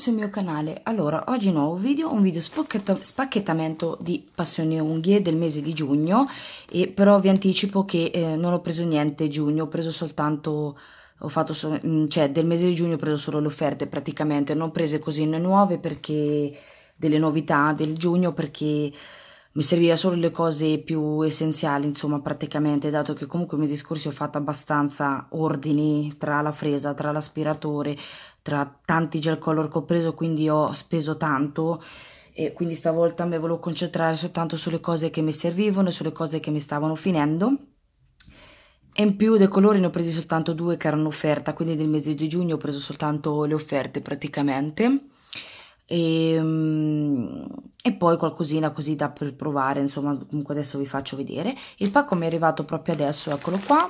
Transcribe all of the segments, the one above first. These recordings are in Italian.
sul mio canale allora oggi un nuovo video un video spacchettamento di passione unghie del mese di giugno e però vi anticipo che eh, non ho preso niente giugno ho preso soltanto ho fatto so, mm, cioè del mese di giugno ho preso solo le offerte praticamente non prese così nuove perché delle novità del giugno perché mi serviva solo le cose più essenziali, insomma, praticamente, dato che comunque i mesi scorsi ho fatto abbastanza ordini tra la fresa, tra l'aspiratore, tra tanti gel color che ho preso, quindi ho speso tanto e quindi stavolta mi volevo concentrare soltanto sulle cose che mi servivano e sulle cose che mi stavano finendo. E in più dei colori ne ho presi soltanto due che erano offerta, quindi nel mese di giugno ho preso soltanto le offerte praticamente. E, ehm, e, poi qualcosina così da per provare, insomma, comunque adesso vi faccio vedere. Il pacco mi è arrivato proprio adesso, eccolo qua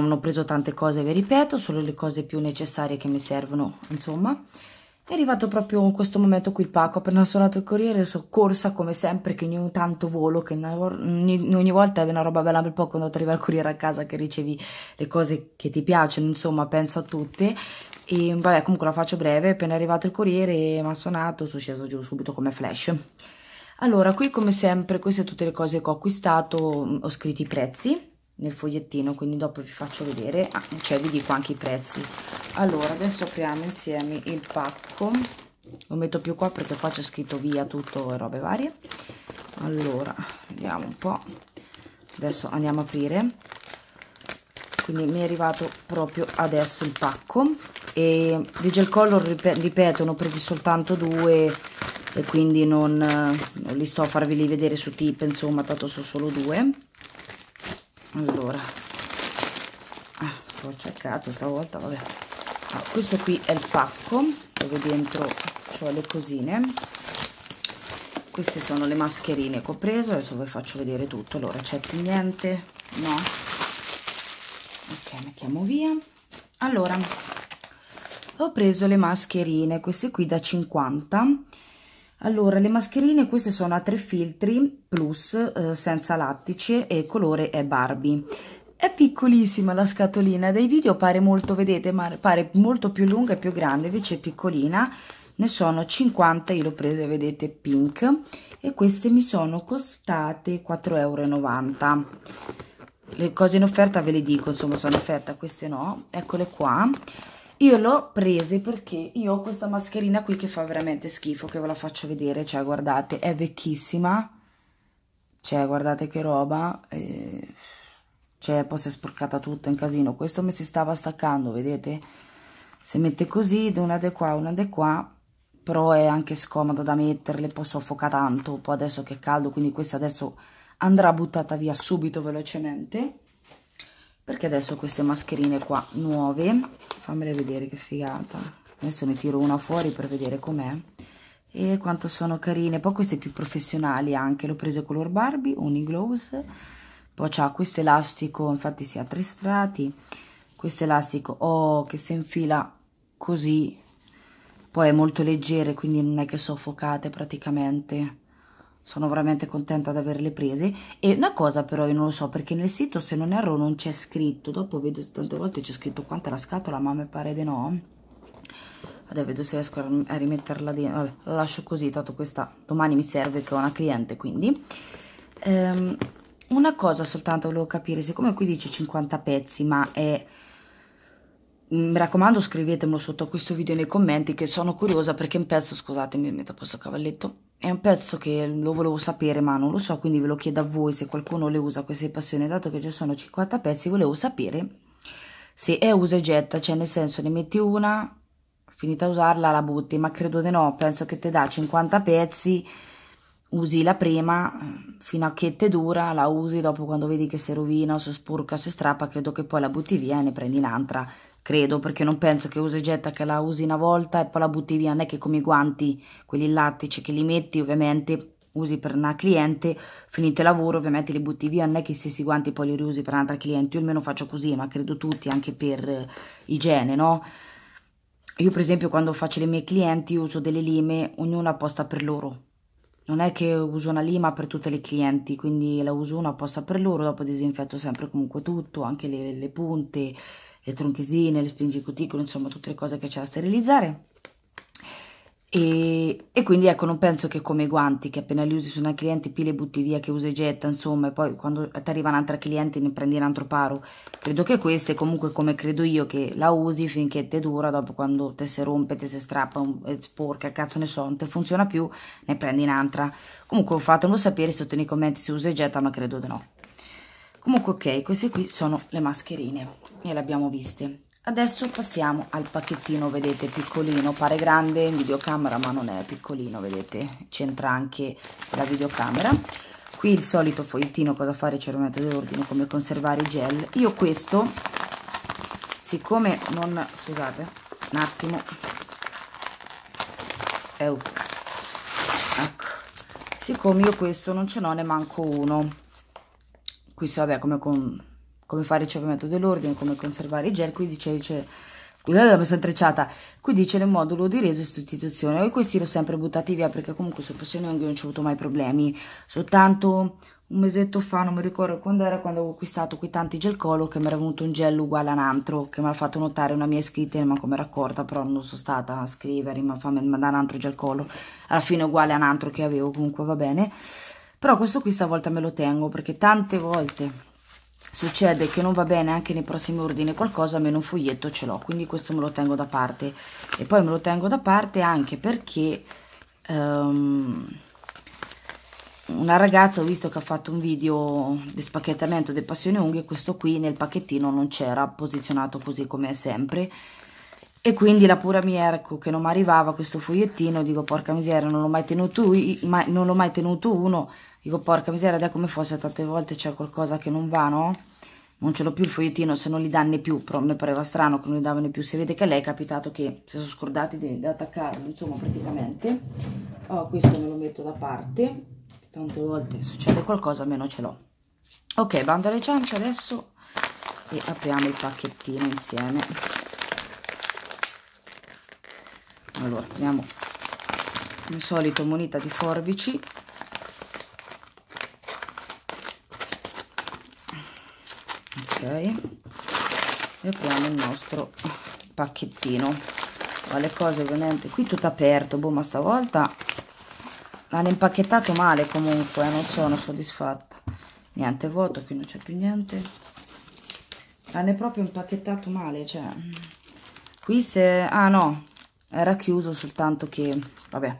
non ho preso tante cose vi ripeto solo le cose più necessarie che mi servono insomma è arrivato proprio in questo momento qui il pacco appena suonato il corriere sono corsa come sempre che ogni tanto volo che ogni, ogni volta è una roba bella per poco quando ti arriva il corriere a casa che ricevi le cose che ti piacciono insomma penso a tutte e vabbè comunque la faccio breve appena è arrivato il corriere mi ha suonato sono sceso giù subito come flash allora qui come sempre queste sono tutte le cose che ho acquistato ho scritto i prezzi nel fogliettino quindi dopo vi faccio vedere ah, cioè vi dico anche i prezzi allora adesso apriamo insieme il pacco lo metto più qua perché qua c'è scritto via tutto robe varie allora vediamo un po adesso andiamo a aprire quindi mi è arrivato proprio adesso il pacco e di gel color ripeto ne ho presi soltanto due e quindi non, non li sto a farvi vedere su tip insomma tanto sono solo due allora ah, ho cercato stavolta vabbè ah, questo qui è il pacco dove dentro ho le cosine queste sono le mascherine che ho preso adesso vi faccio vedere tutto allora c'è più niente no ok mettiamo via allora ho preso le mascherine queste qui da 50 allora, le mascherine queste sono a tre filtri plus eh, senza lattice e il colore è Barbie. È piccolissima la scatolina, dai video pare molto, vedete, ma pare molto più lunga e più grande, invece è piccolina. Ne sono 50, io l'ho presa, vedete, pink. E queste mi sono costate 4,90 euro. Le cose in offerta ve le dico, insomma, sono in offerta, queste no. Eccole qua io l'ho prese perché io ho questa mascherina qui che fa veramente schifo, che ve la faccio vedere, cioè guardate, è vecchissima, cioè guardate che roba, eh, cioè poi si è sporcata tutta, in casino, questo mi si stava staccando, vedete? Si mette così, una di qua, una di qua, però è anche scomoda da metterle, poi soffoca tanto, poi adesso che è caldo, quindi questa adesso andrà buttata via subito velocemente perché adesso queste mascherine qua nuove fammele vedere che figata adesso ne tiro una fuori per vedere com'è e quanto sono carine poi queste più professionali anche l'ho prese color Barbie, Uniglows poi c'ha questo elastico infatti si ha tre strati questo elastico oh, che si infila così poi è molto leggere quindi non è che soffocate praticamente sono veramente contenta di averle prese e una cosa però io non lo so perché nel sito se non erro non c'è scritto dopo vedo tante volte c'è scritto quanta la scatola ma mi pare di no adesso vedo se riesco a rimetterla dentro vabbè la lascio così tanto questa domani mi serve che ho una cliente quindi ehm, una cosa soltanto volevo capire siccome qui dice 50 pezzi ma è mm, mi raccomando scrivetemelo sotto questo video nei commenti che sono curiosa perché un pezzo scusatemi mi metto a posto il cavalletto è un pezzo che lo volevo sapere ma non lo so quindi ve lo chiedo a voi se qualcuno le usa queste passioni dato che ci sono 50 pezzi volevo sapere se è usa e getta cioè nel senso ne metti una finita a usarla la butti ma credo di no penso che ti dà 50 pezzi usi la prima fino a che te dura la usi dopo quando vedi che si rovina o si sporca o si strappa credo che poi la butti via e ne prendi un'altra credo, perché non penso che usi getta che la usi una volta e poi la butti via, non è che come i guanti, quelli in lattice che li metti ovviamente usi per una cliente, finito il lavoro ovviamente li butti via, non è che i stessi guanti poi li riusi per un'altra cliente, io almeno faccio così, ma credo tutti anche per eh, igiene, no? Io per esempio quando faccio le mie clienti uso delle lime, ognuna apposta per loro, non è che uso una lima per tutte le clienti, quindi la uso una apposta per loro, dopo disinfetto sempre comunque tutto, anche le, le punte, le tronchesine, le spingicuticole, insomma tutte le cose che c'è da sterilizzare. E, e, quindi ecco non penso che come i guanti che appena li usi su una cliente pile e butti via che usa e getta insomma e poi quando ti arriva un'altra cliente ne prendi un altro paro credo che queste comunque come credo io che la usi finché te dura dopo quando te si rompe te si strappa un, sporca cazzo ne so non te funziona più ne prendi un'altra comunque fatemelo sapere sotto nei commenti se usa e getta ma credo di no comunque ok queste qui sono le mascherine e le abbiamo viste adesso passiamo al pacchettino vedete piccolino pare grande in videocamera ma non è piccolino vedete c'entra anche la videocamera qui il solito fogliettino cosa fare cerometta d'ordine come conservare i gel io questo siccome non scusate un attimo eh, ecco siccome io questo non ce n'ho ne manco uno qui si vabbè come, con, come fare il ricevimento dell'ordine, come conservare i gel, qui dice, dice qui mi sono intrecciata, qui dice nel modulo di reso e sostituzione, e questi l'ho sempre buttati via perché comunque su pressione non ho avuto mai problemi, soltanto un mesetto fa, non mi ricordo quando era, quando avevo acquistato qui tanti gel colo, che mi era venuto un gel uguale a un altro, che mi ha fatto notare una mia iscritta, ma come era accorta, però non sono stata a scrivere, ma fa mandare un altro gel colo, alla fine uguale a un altro che avevo, comunque va bene però questo qui stavolta me lo tengo perché tante volte succede che non va bene anche nei prossimi ordini qualcosa almeno un foglietto ce l'ho quindi questo me lo tengo da parte e poi me lo tengo da parte anche perché um, una ragazza ho visto che ha fatto un video di spacchettamento di passione unghie questo qui nel pacchettino non c'era posizionato così come è sempre e quindi la pura mia che non mi arrivava questo fogliettino, dico porca miseria, non l'ho mai, mai, mai tenuto, uno, dico porca miseria, da come fosse tante volte c'è qualcosa che non va, no? Non ce l'ho più il fogliettino, se non li danno più, però mi pareva strano che non li davano più, si vede che a lei è capitato che si sono scordati di, di attaccarlo, insomma praticamente. Oh, questo me lo metto da parte, tante volte succede qualcosa almeno ce l'ho. Ok, bando alle ciance adesso e apriamo il pacchettino insieme allora prendiamo il solito munita di forbici ok e apriamo il nostro pacchettino allora, le cose ovviamente qui tutto aperto boh ma stavolta l'hanno impacchettato male comunque eh, non sono soddisfatta niente vuoto qui non c'è più niente l'hanno proprio impacchettato male cioè qui se ah no era chiuso soltanto che vabbè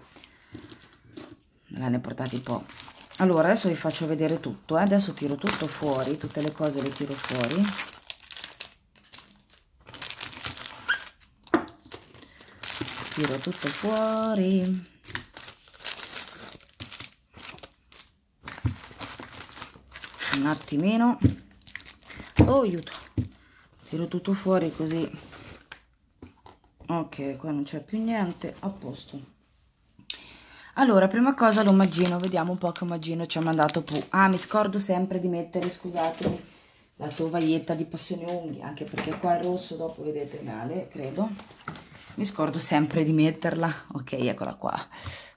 me l'hanno portati un po' allora adesso vi faccio vedere tutto eh. adesso tiro tutto fuori tutte le cose le tiro fuori tiro tutto fuori un attimino oh aiuto tiro tutto fuori così ok qua non c'è più niente a posto allora prima cosa l'omaggino vediamo un po' che omaggino ci ha mandato Pu ah mi scordo sempre di mettere scusatemi la tovaglietta di passione unghie anche perché qua è rosso dopo vedete male credo mi scordo sempre di metterla ok eccola qua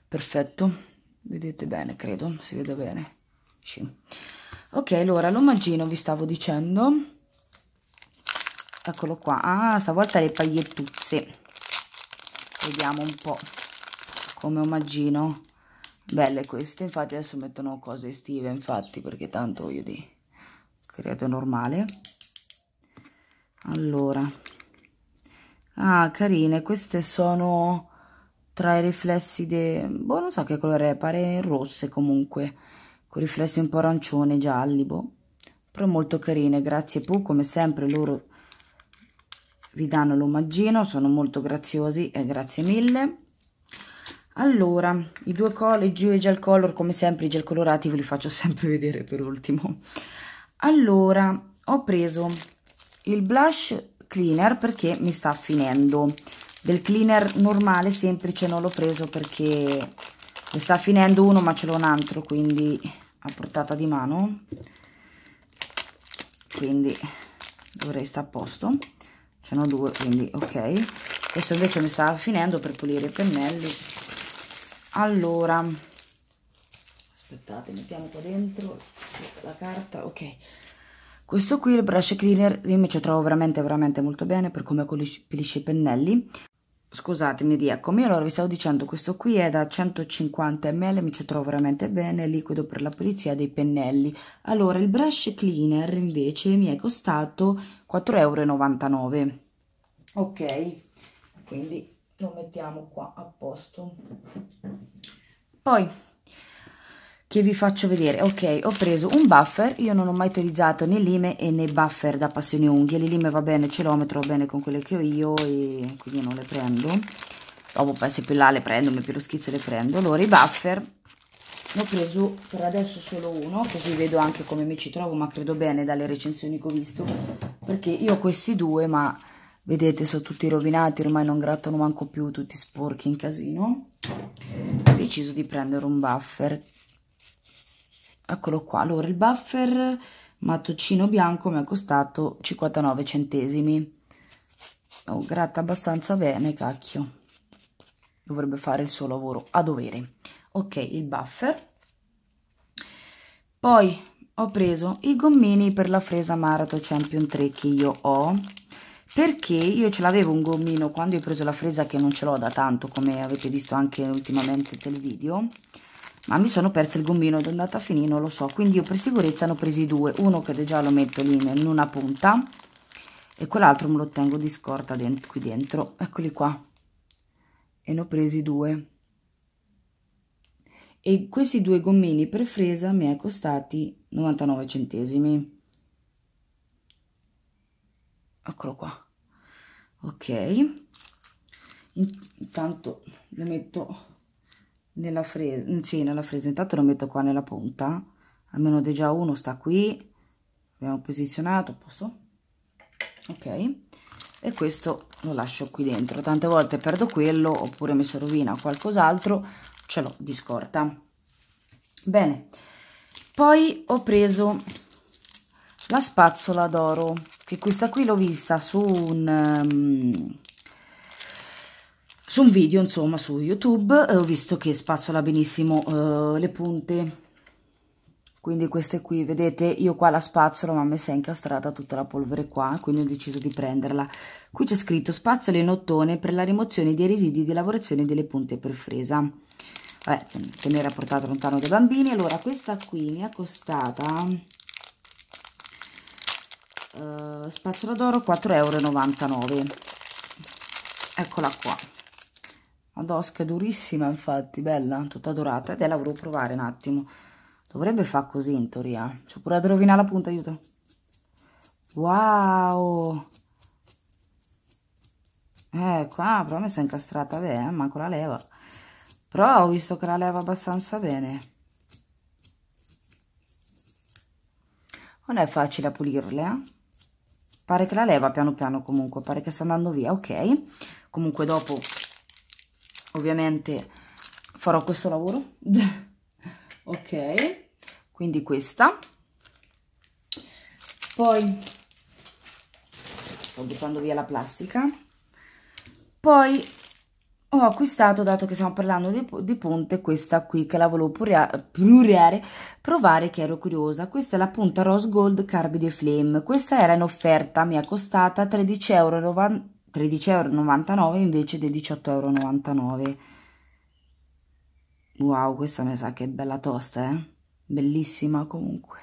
perfetto vedete bene credo si vede bene sì. ok allora l'omaggino vi stavo dicendo eccolo qua ah stavolta le pagliettuzze vediamo un po' come omaggino belle queste infatti adesso mettono cose estive infatti perché tanto io di credo normale allora ah carine queste sono tra i riflessi de boh non so che colore è pare rosse comunque con riflessi un po' arancione gialli boh però molto carine grazie Pooh come sempre loro vi danno l'omaggino, sono molto graziosi e eh, grazie mille. Allora, i due colori, i due gel color, come sempre i gel colorati ve li faccio sempre vedere per ultimo. Allora, ho preso il blush cleaner perché mi sta finendo. Del cleaner normale, semplice, non l'ho preso perché mi sta finendo uno ma ce l'ho un altro, quindi a portata di mano. Quindi dovrei stare a posto ce n'ho due quindi ok adesso invece mi stava finendo per pulire i pennelli allora aspettate mettiamo qua dentro la carta ok questo qui il brush cleaner io invece trovo veramente veramente molto bene per come pulisce i pennelli scusatemi rieccomi allora vi stavo dicendo questo qui è da 150 ml mi ci trovo veramente bene liquido per la pulizia dei pennelli allora il brush cleaner invece mi è costato 4,99 euro ok quindi lo mettiamo qua a posto poi che vi faccio vedere ok ho preso un buffer io non ho mai utilizzato né lime né buffer da passioni unghie le lime va bene ce l'ho me trovo bene con quelle che ho io e quindi non le prendo dopo poi se più là le prendo più lo schizzo le prendo allora i buffer ne ho preso per adesso solo uno così vedo anche come mi ci trovo ma credo bene dalle recensioni che ho visto perché io ho questi due ma vedete sono tutti rovinati ormai non grattano manco più tutti sporchi in casino ho deciso di prendere un buffer eccolo qua allora il buffer mattoncino bianco mi ha costato 59 centesimi ho oh, gratta abbastanza bene cacchio dovrebbe fare il suo lavoro a dovere ok il buffer poi ho preso i gommini per la fresa Marathon Champion 3 che io ho perché io ce l'avevo un gommino quando ho preso la fresa che non ce l'ho da tanto come avete visto anche ultimamente nel video ma mi sono persa il gommino dove è andata a finire non lo so quindi io per sicurezza ne ho presi due uno che già lo metto lì in una punta e quell'altro me lo tengo di scorta dentro, qui dentro eccoli qua e ne ho presi due e questi due gommini per fresa mi è costati 99 centesimi eccolo qua ok intanto lo metto nella fresa mm, sì nella fresa intanto lo metto qua nella punta almeno già uno sta qui abbiamo posizionato posso ok e questo lo lascio qui dentro tante volte perdo quello oppure mi si rovina qualcos'altro ce l'ho di scorta bene poi ho preso la spazzola d'oro che questa qui l'ho vista su un um, su un video insomma su youtube eh, ho visto che spazzola benissimo eh, le punte quindi queste qui vedete io qua la spazzola ma mi si è incastrata tutta la polvere qua quindi ho deciso di prenderla qui c'è scritto spazzola in ottone per la rimozione dei residui di lavorazione delle punte per fresa vabbè che mi era portata lontano dai bambini allora questa qui mi ha costata eh, spazzola d'oro 4,99 euro eccola qua ad osca è durissima infatti, bella, tutta dorata ed è la volevo provare un attimo. Dovrebbe far così in teoria. C'ho pure da rovinare la punta, aiuto. Wow! Eh, qua però mi si è incastrata bene, eh, manco la leva. Però ho visto che la leva abbastanza bene. Non è facile a pulirle, eh? Pare che la leva piano piano comunque, pare che sta andando via, ok. Comunque dopo ovviamente farò questo lavoro ok quindi questa poi sto buttando via la plastica poi ho acquistato dato che stiamo parlando di, di punte questa qui che la volevo pluriare provare che ero curiosa questa è la punta rose gold carbide flame questa era in offerta mi è costata 13,99 euro 13,99 euro invece dei 18,99 euro. Wow, questa mi sa che è bella tosta, eh? Bellissima comunque.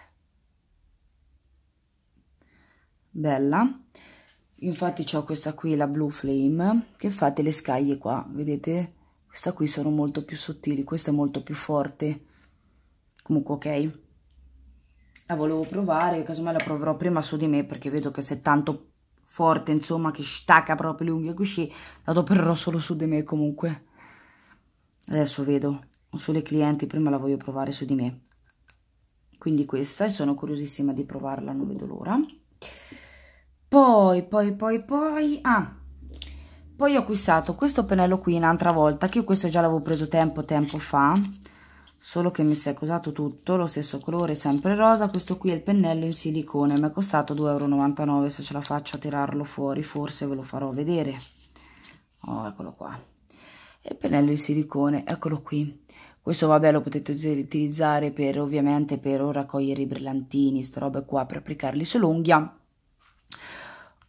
Bella. Infatti ho questa qui, la Blue Flame, che fate le scaglie qua, vedete? Questa qui sono molto più sottili, questa è molto più forte. Comunque, ok. La volevo provare, casomai la proverò prima su di me, perché vedo che se tanto forte, insomma, che stacca proprio le unghie così, ecco, la doperò solo su di me comunque. Adesso vedo, sulle clienti prima la voglio provare su di me. Quindi questa, e sono curiosissima di provarla, non vedo l'ora. Poi, poi, poi, poi, ah, poi ho acquistato questo pennello qui un'altra volta, che io questo già l'avevo preso tempo, tempo fa, solo che mi si è cosato tutto, lo stesso colore, sempre rosa, questo qui è il pennello in silicone, mi è costato 2,99 euro, se ce la faccio a tirarlo fuori forse ve lo farò vedere, oh, eccolo qua, e il pennello in silicone, eccolo qui, questo vabbè lo potete utilizzare per ovviamente per raccogliere i brillantini, sta roba qua, per applicarli sull'unghia,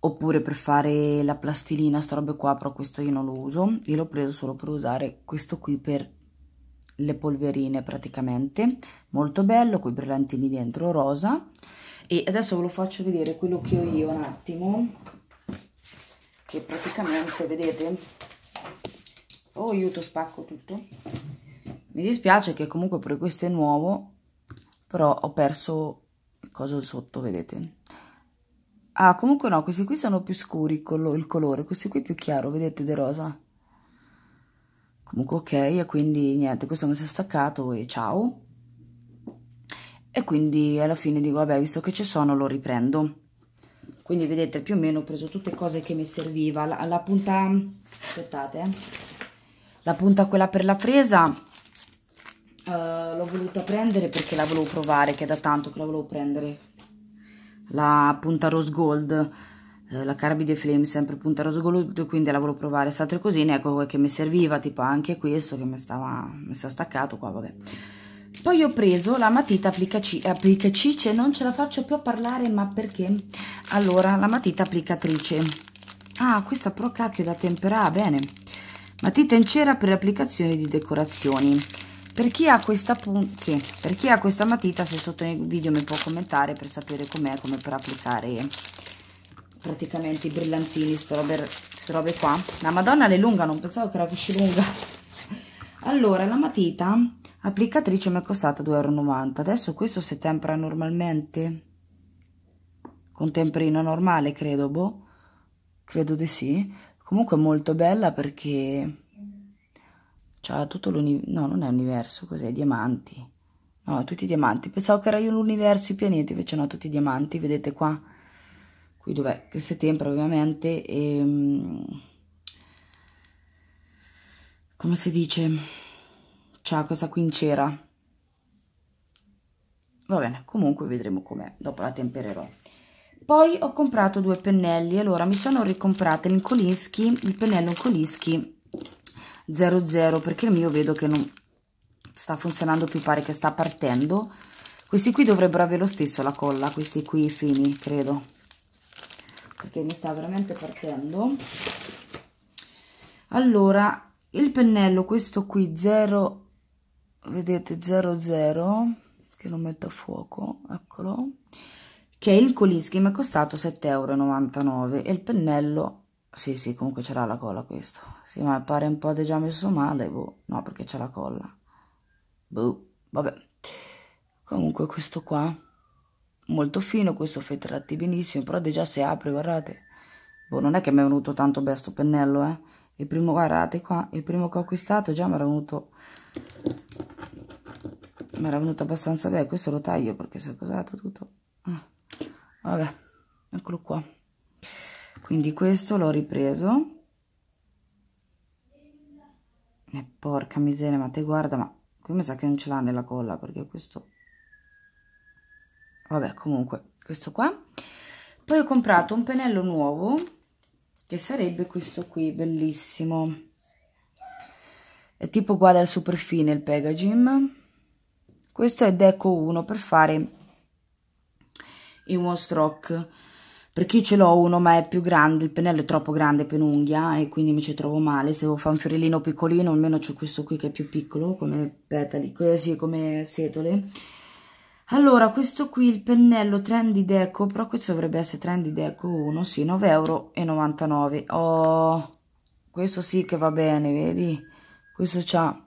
oppure per fare la plastilina, sta roba qua, però questo io non lo uso, io l'ho preso solo per usare questo qui per le polverine praticamente molto bello con i brillantini dentro rosa e adesso ve lo faccio vedere quello che ho io un attimo che praticamente vedete oh aiuto spacco tutto mi dispiace che comunque pure questo è nuovo però ho perso il coso sotto vedete ah comunque no questi qui sono più scuri il colore questi qui più chiaro vedete de rosa comunque ok e quindi niente questo mi si è staccato e ciao e quindi alla fine dico vabbè visto che ci sono lo riprendo quindi vedete più o meno ho preso tutte le cose che mi serviva la, la punta aspettate eh. la punta quella per la fresa eh, l'ho voluta prendere perché la volevo provare che è da tanto che la volevo prendere la punta rose gold eh, la Carbide Flame sempre punta rosa gold quindi la volevo provare queste altre cosine ecco che mi serviva tipo anche questo che mi stava mi sta staccato qua vabbè poi ho preso la matita applicatrice, applicatrice non ce la faccio più a parlare ma perché allora la matita applicatrice ah questa però cacchio da temperare ah, bene matita in cera per l'applicazione di decorazioni per chi, sì, per chi ha questa matita se sotto il video mi può commentare per sapere com'è come per applicare praticamente i brillantini, queste robe, robe, qua. La madonna le lunga, non pensavo che era così lunga. Allora, la matita applicatrice mi è costata 2,90 euro. Adesso questo si tempera normalmente? Con temperino normale, credo, boh. Credo di sì. Comunque molto bella perché c'ha tutto l'universo. No, non è universo, cos'è? Diamanti. No, tutti i diamanti. Pensavo che era l'universo, i pianeti, invece no, tutti i diamanti, vedete qua qui dov'è? Che settembre ovviamente, e, ehm, come si dice, c'ha questa cera. Va bene, comunque vedremo com'è, dopo la tempererò. Poi ho comprato due pennelli, allora mi sono ricomprata l'incolinsky, il pennello Incolischi 00, perché il mio vedo che non sta funzionando più, pare che sta partendo. Questi qui dovrebbero avere lo stesso la colla, questi qui fini, credo perché ecco mi sta veramente partendo allora il pennello questo qui 0 vedete 00 che lo metto a fuoco eccolo che è il colischi mi è costato 7,99 euro e il pennello sì sì comunque c'era la colla questo sì ma pare un po' già messo male boh. no perché c'è la colla boh. vabbè comunque questo qua molto fino, questo fetteratti benissimo, però già si apre, guardate. Boh, non è che mi è venuto tanto bene sto pennello, eh. Il primo, guardate qua, il primo che ho acquistato già mi era venuto... Mi era venuto abbastanza bene, questo lo taglio perché si è cosato tutto. Ah, vabbè, eccolo qua. Quindi questo l'ho ripreso. E eh, porca miseria, ma te guarda, ma qui mi sa che non ce l'ha nella colla perché questo vabbè comunque questo qua poi ho comprato un pennello nuovo che sarebbe questo qui bellissimo è tipo uguale al superfine il Pegagym questo è Deco 1 per fare i one stroke per chi ce l'ho uno ma è più grande il pennello è troppo grande per un'unghia e quindi mi ci trovo male se devo fare un fiorellino piccolino almeno c'è questo qui che è più piccolo come petali così come setole allora, questo qui, il pennello Trendy Deco, però questo dovrebbe essere Trendy Deco 1, sì, 9,99€. Oh, questo sì che va bene, vedi? Questo c'ha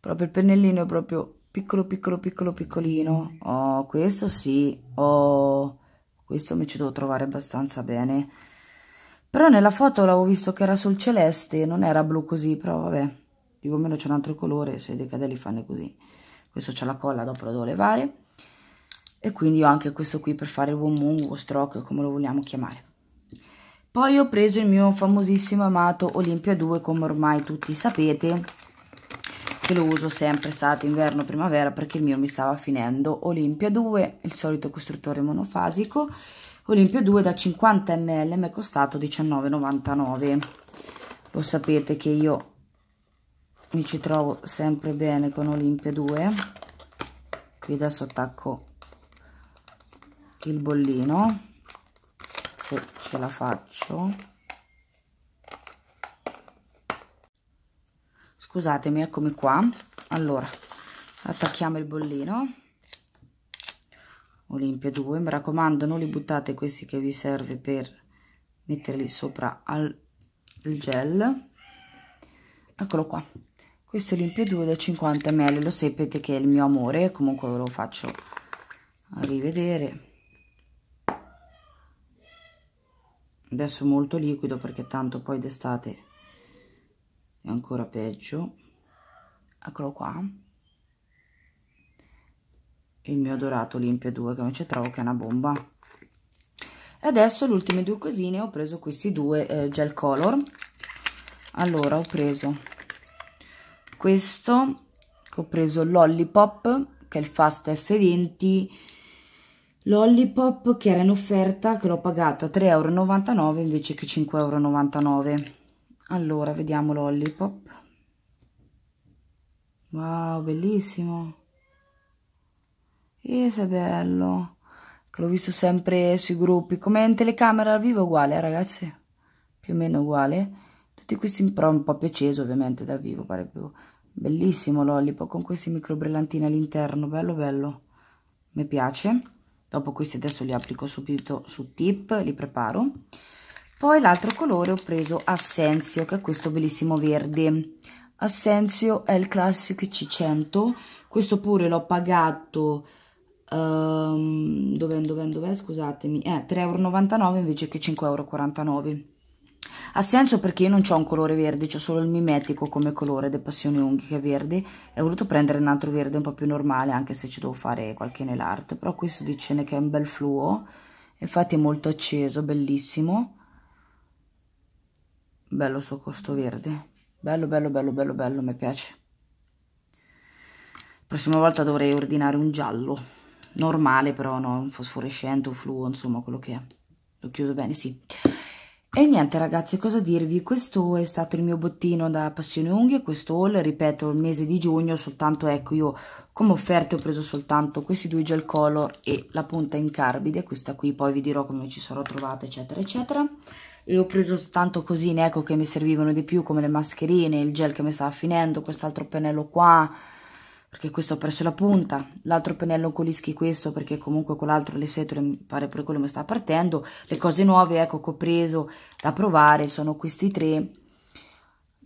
proprio il pennellino, è proprio piccolo, piccolo, piccolo, piccolino. Oh, questo sì, oh, questo mi ci devo trovare abbastanza bene. Però nella foto l'avevo visto che era sul celeste, non era blu così, però vabbè. Dico, almeno c'è un altro colore, se i cadelli fanno così. Questo c'ha la colla, dopo lo devo levare e quindi ho anche questo qui per fare il womung o stroke come lo vogliamo chiamare poi ho preso il mio famosissimo amato Olimpia 2 come ormai tutti sapete che lo uso sempre estate, inverno, primavera perché il mio mi stava finendo Olimpia 2 il solito costruttore monofasico Olimpia 2 da 50 ml mi è costato 19,99 lo sapete che io mi ci trovo sempre bene con Olimpia 2 qui adesso attacco il bollino se ce la faccio scusatemi eccomi qua allora attacchiamo il bollino olimpia 2 mi raccomando non li buttate questi che vi serve per metterli sopra al gel eccolo qua questo è olimpia 2 da 50 ml lo sapete che è il mio amore comunque ve lo faccio rivedere adesso molto liquido perché tanto poi d'estate è ancora peggio eccolo qua il mio dorato Olimpia 2 che invece trovo che è una bomba e adesso le ultime due cosine ho preso questi due eh, gel color allora ho preso questo ho preso l'ollipop che è il fast f20 l'Ollipop che era in offerta che l'ho pagato a 3,99 euro invece che 5,99 euro. Allora, vediamo l'Ollipop. Wow, bellissimo. E se bello. Che l'ho visto sempre sui gruppi. Come in telecamera al vivo uguale, eh, ragazzi. Più o meno uguale. Tutti questi, però un po' più acceso ovviamente dal vivo, pare più. Bellissimo l'Ollipop con questi micro brillantini all'interno, bello bello. Mi piace dopo questi adesso li applico subito su tip li preparo poi l'altro colore ho preso assenzio che è questo bellissimo verde assenzio è il classic c100 questo pure l'ho pagato um, dov'è dove, dov'è scusatemi eh, 3,99 euro invece che 5,49 euro ha senso perché io non ho un colore verde, ho solo il mimetico come colore delle passioni unghie che è verde e ho voluto prendere un altro verde un po' più normale anche se ci devo fare qualche nell'art, però questo dice che è un bel fluo, infatti è molto acceso, bellissimo. Bello il suo costo verde, bello bello bello bello bello, mi piace. Prossima volta dovrei ordinare un giallo normale però no, un fosforescente, un fluo, insomma quello che è. lo chiudo bene, sì. E niente ragazzi, cosa dirvi? Questo è stato il mio bottino da Passione Unghie, questo haul, ripeto, il mese di giugno, soltanto ecco io come offerte ho preso soltanto questi due gel color e la punta in carbide, questa qui poi vi dirò come ci sarò trovata eccetera eccetera. E ho preso soltanto in ecco che mi servivano di più come le mascherine, il gel che mi stava finendo, quest'altro pennello qua, perché questo ho perso la punta, l'altro pennello con l'ischi questo perché comunque con l'altro le setole mi pare per quello mi sta partendo, le cose nuove ecco che ho preso da provare sono questi tre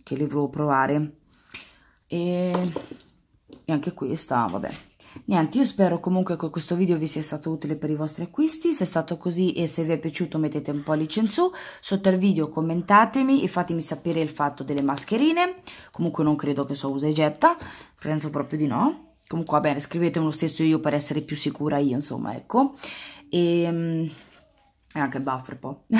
che li volevo provare e, e anche questa vabbè Niente, io spero comunque che questo video vi sia stato utile per i vostri acquisti, se è stato così e se vi è piaciuto mettete un pollice in su, sotto al video commentatemi e fatemi sapere il fatto delle mascherine, comunque non credo che so usa e getta, penso proprio di no. Comunque va bene, scrivetemi lo stesso io per essere più sicura io, insomma, ecco. E ehm, e anche buffer po'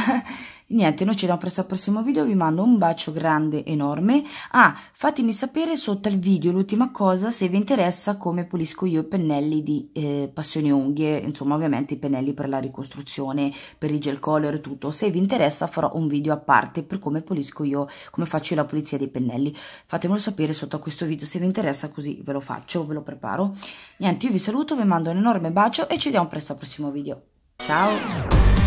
niente noi ci vediamo presto al prossimo video vi mando un bacio grande enorme ah fatemi sapere sotto al video l'ultima cosa se vi interessa come pulisco io i pennelli di eh, passione unghie insomma ovviamente i pennelli per la ricostruzione per i gel color e tutto se vi interessa farò un video a parte per come pulisco io come faccio la pulizia dei pennelli fatemelo sapere sotto a questo video se vi interessa così ve lo faccio ve lo preparo niente io vi saluto vi mando un enorme bacio e ci vediamo presto al prossimo video ciao